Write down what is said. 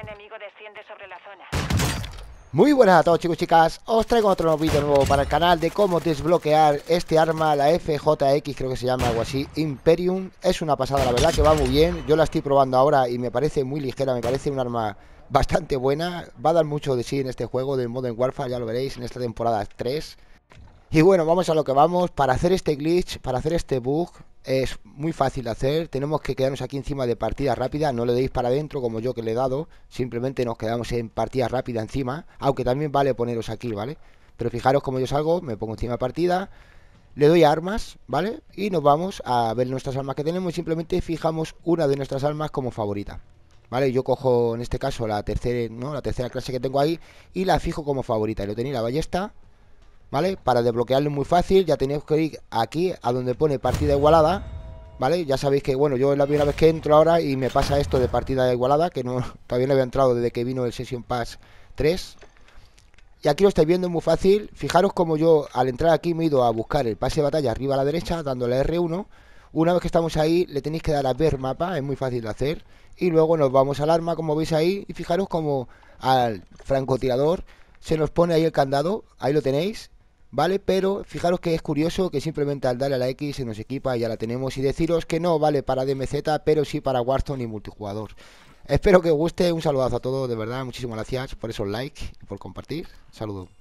enemigo desciende sobre la zona. Muy buenas a todos chicos y chicas, os traigo otro nuevo vídeo nuevo para el canal de cómo desbloquear este arma, la FJX creo que se llama algo así, Imperium, es una pasada la verdad que va muy bien, yo la estoy probando ahora y me parece muy ligera, me parece un arma bastante buena, va a dar mucho de sí en este juego del Modern Warfare, ya lo veréis en esta temporada 3 y bueno, vamos a lo que vamos, para hacer este glitch, para hacer este bug es muy fácil de hacer, tenemos que quedarnos aquí encima de partida rápida no le deis para adentro como yo que le he dado, simplemente nos quedamos en partida rápida encima, aunque también vale poneros aquí, ¿vale? Pero fijaros como yo salgo, me pongo encima de partida, le doy armas, ¿vale? Y nos vamos a ver nuestras armas que tenemos, Y simplemente fijamos una de nuestras armas como favorita. ¿Vale? Yo cojo en este caso la tercera, ¿no? La tercera clase que tengo ahí y la fijo como favorita. Y lo tenéis la ballesta, ¿vale? Para desbloquearlo es muy fácil, ya tenéis que ir aquí a donde pone partida igualada, ¿vale? Ya sabéis que, bueno, yo es la primera vez que entro ahora y me pasa esto de partida igualada, que no todavía no había entrado desde que vino el Session Pass 3. Y aquí lo estáis viendo muy fácil, fijaros como yo al entrar aquí me he ido a buscar el pase de batalla arriba a la derecha, dándole R1. Una vez que estamos ahí, le tenéis que dar a ver mapa, es muy fácil de hacer. Y luego nos vamos al arma, como veis ahí, y fijaros como al francotirador se nos pone ahí el candado, ahí lo tenéis, ¿vale? Pero fijaros que es curioso que simplemente al darle a la X se nos equipa y ya la tenemos y deciros que no vale para DMZ, pero sí para Warzone y multijugador. Espero que os guste, un saludazo a todos, de verdad, muchísimas gracias por esos likes y por compartir. Saludos.